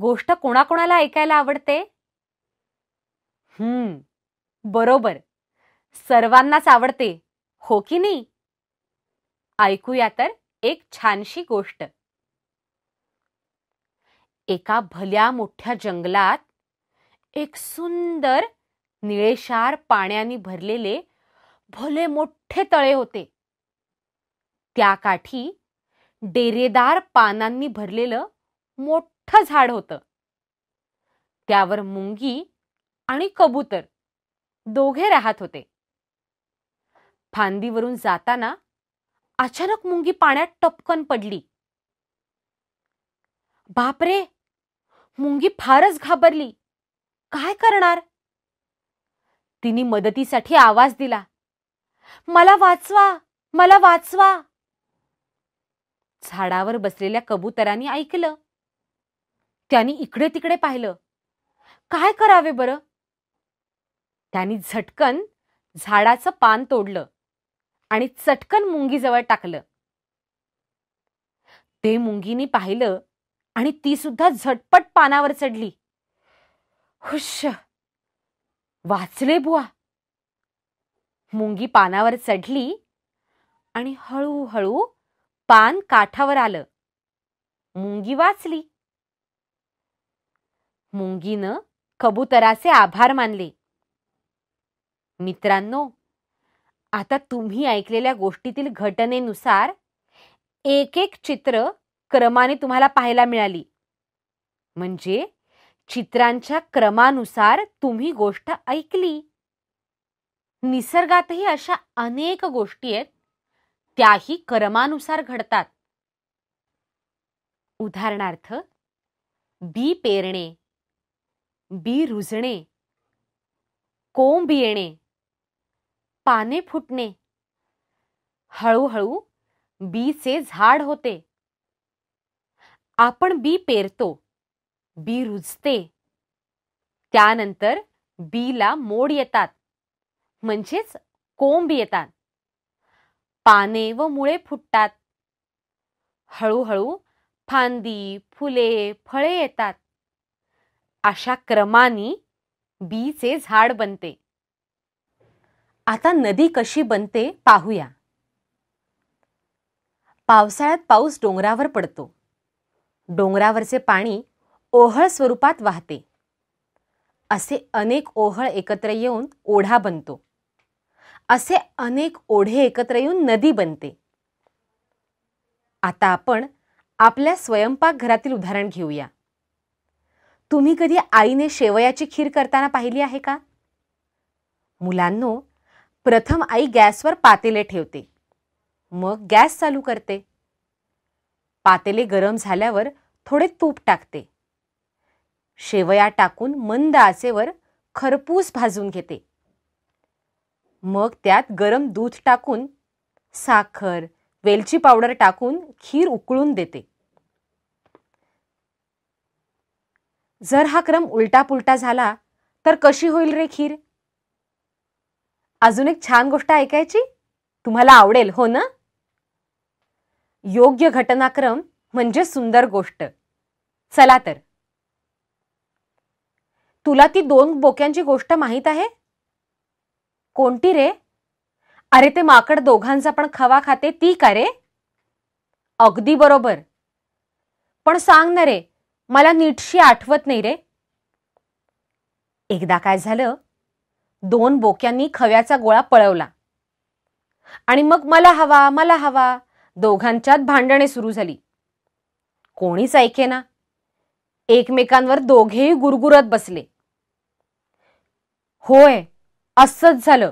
गोष्ट कोणाकोणाला ऐकायला आवडते हम्म बरोबर सर्वांनाच आवडते हो की नाही ऐकूया तर एक छानशी गोष्ट एका भल्या मोठ्या जंगलात एक सुंदर निळेशार पाण्याने भरलेले भले मोठे तळे होते त्या काठी डेरेदार पानांनी भरलेलं मोठ मोठं झाड होतं त्यावर मुंगी आणि कबूतर दोघे राहत होते फांदीवरून जाताना अचानक मुंगी पाण्यात टपकन पडली बापरे मुंगी फारच घाबरली काय करणार तिने मदतीसाठी आवाज दिला मला वाचवा मला वाचवा झाडावर बसलेल्या कबुतरांनी ऐकलं त्यांनी इकडे तिकडे पाहिलं काय करावे बरं त्यांनी झटकन झाडाचं पान तोडलं आणि चटकन मुंगीजवळ टाकलं ते मुंगीनी पाहिलं आणि ती सुद्धा झटपट पानावर चढली हुश वाचले बुवा मुंगी पानावर चढली आणि हळूहळू पान काठावर आलं मुंगी वाचली मुंगीनं कबुतराचे आभार मानले मित्रांनो आता तुम्ही ऐकलेल्या गोष्टीतील घटनेनुसार एक एक चित्र क्रमाने तुम्हाला पाहायला मिळाली म्हणजे चित्रांच्या क्रमानुसार तुम्ही गोष्ट ऐकली निसर्गातही अशा अनेक गोष्टी आहेत त्याही क्रमानुसार घडतात उदाहरणार्थ बी पेरणे बी रुजणे कोंब येणे पाने फुटणे हळूहळू बीचे झाड होते आपण बी पेरतो बी रुजते त्यानंतर बीला मोड येतात म्हणजेच कोंब येतात पाने व मुळे फुटतात हळूहळू फांदी फुले फळे येतात अशा क्रमाने बीचे झाड बनते आता नदी कशी बनते पाहूया पावसाळ्यात पाऊस डोंगरावर पडतो डोंगरावरचे पाणी ओहळ स्वरूपात वाहते असे अनेक ओहळ एकत्र येऊन ओढा बनतो असे अनेक ओढे एकत्र येऊन नदी बनते आता आपण आपल्या स्वयंपाकघरातील उदाहरण घेऊया तुम्ही कधी आईने शेवयाची खीर करताना पाहिली आहे का मुलांनो प्रथम आई गॅसवर पातेले ठेवते मग गॅस चालू करते पातेले गरम झाल्यावर थोडे तूप टाकते शेवया टाकून मंद आचेवर खरपूस भाजून घेते मग त्यात गरम दूध टाकून साखर वेलची पावडर टाकून खीर उकळून देते जर हा क्रम उलटा पुलटा झाला तर कशी होईल रे खीर अजून एक छान गोष्ट ऐकायची तुम्हाला आवडेल हो ना योग्य घटनाक्रम म्हणजे सुंदर गोष्ट चला तर तुला ती दोन बोक्यांची गोष्ट माहीत आहे कोणती रे अरे ते माकड दोघांचा पण खवा खाते ती का रे अगदी बरोबर पण सांग ना रे मला नीटशी आठवत नाही रे एकदा काय झालं दोन बोक्यांनी खव्याचा गोळा पळवला आणि मग मला हवा मला हवा दोघांच्यात भांडणे सुरू झाली कोणीच ना एकमेकांवर दोघेही गुरगुरत बसले होय असंच झालं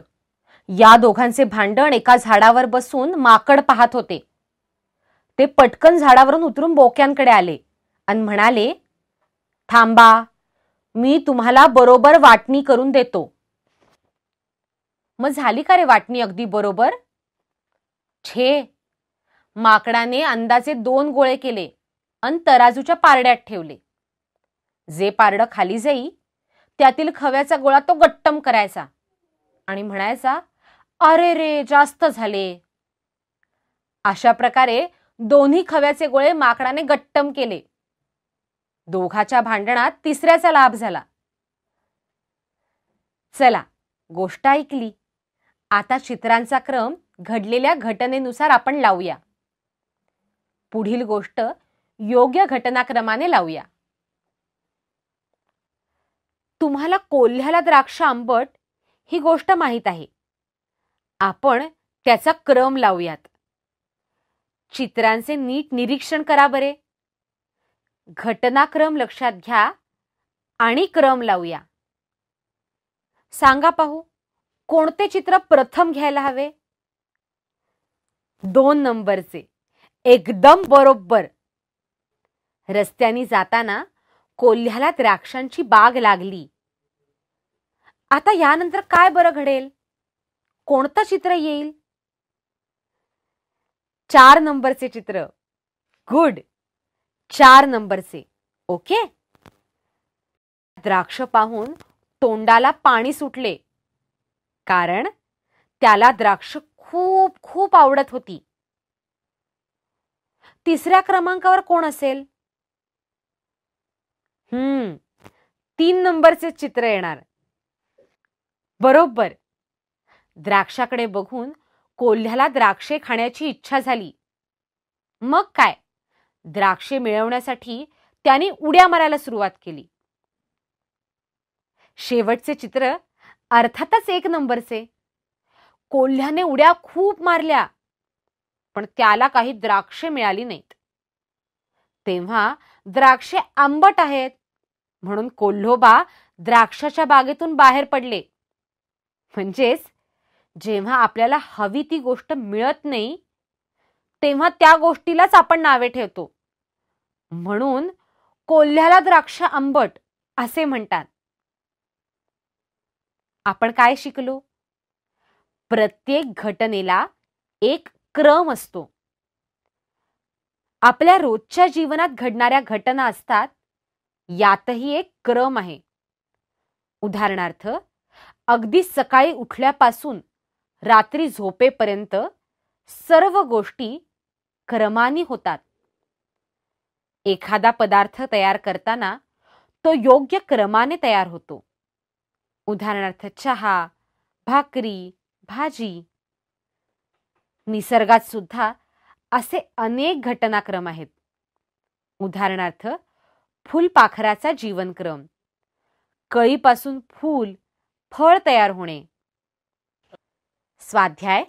या दोघांचे भांडण एका झाडावर बसून माकड पाहत होते ते पटकन झाडावरून उतरून बोक्यांकडे आले आणि म्हणाले थांबा मी तुम्हाला बरोबर वाटणी करून देतो मग झाली का रे वाटणी अगदी बरोबर छे माकडाने अंदाजे दोन गोळे केले अन तराजूच्या पारड्यात ठेवले जे पारडं खाली जाई त्यातील खव्याचा गोळा तो गट्टम करायचा आणि म्हणायचा अरे रे जास्त झाले अशा प्रकारे दोन्ही खव्याचे गोळे माकडाने गट्टम केले दोघाच्या भांडणात तिसऱ्याचा लाभ झाला चला गोष्ट ऐकली आता चित्रांचा क्रम घडलेल्या घटनेनुसार आपण लावूया पुढील गोष्ट योग्य घटनाक्रमाने लावूया तुम्हाला कोल्ह्याला द्राक्ष आंबट ही गोष्ट माहीत आहे आपण त्याचा क्रम लावूयात चित्रांचे नीट निरीक्षण करा बरे घटनाक्रम लक्षात घ्या आणि क्रम लावूया सांगा पाहू कोणते चित्र प्रथम घ्यायला हवे दोन नंबरचे एकदम बरोबर रस्त्याने जाताना कोल्ह्याला द्राक्षांची बाग लागली आता यानंतर काय बरं घडेल कोणतं चित्र येईल चार नंबरचे चित्र गुड चार नंबरचे ओके द्राक्ष पाहून तोंडाला पाणी सुटले कारण त्याला द्राक्ष खूप खूप आवडत होती तिसऱ्या क्रमांकावर कोण असेल हम्म तीन नंबरचे चित्र येणार बरोबर द्राक्षाकडे बघून कोल्ह्याला द्राक्षे खाण्याची इच्छा झाली मग काय द्राक्षे मिळवण्यासाठी त्याने उड्या मारायला सुरुवात केली शेवटचे चित्र अर्थातच एक नंबरचे कोल्ह्याने उड्या खूप मारल्या पण त्याला काही द्राक्षे मिळाली नाहीत तेव्हा द्राक्षे आंबट आहेत म्हणून कोल्होबा द्राक्षाच्या बागेतून बाहेर पडले म्हणजेच जेव्हा आपल्याला हवी ती गोष्ट मिळत नाही तेव्हा त्या गोष्टीलाच आपण नावे ठेवतो म्हणून कोल्ह्याला द्राक्ष आंबट असे म्हणतात आपण काय शिकलो प्रत्येक घटनेला एक क्रम असतो आपल्या रोजच्या जीवनात घडणाऱ्या घटना असतात यातही एक क्रम आहे उदाहरणार्थ अगदी सकाळी उठल्यापासून रात्री झोपेपर्यंत सर्व गोष्टी क्रमाने होतात एखादा पदार्थ तयार करताना तो योग्य क्रमाने तयार होतो उदाहरणार्थ चहा भाकरी भाजी निसर्गात सुद्धा असे अनेक घटनाक्रम आहेत उदाहरणार्थ फुलपाखराचा जीवनक्रम कळीपासून फूल फळ तयार होणे स्वाध्याय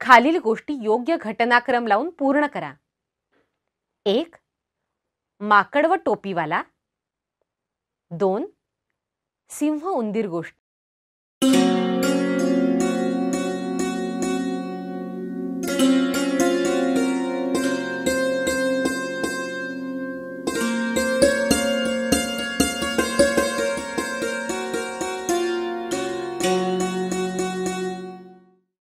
खालील गोष्टी योग्य घटनाक्रम लावून पूर्ण करा एक माकड व टोपीवाला दोन सिंह उंदीर गोष्ट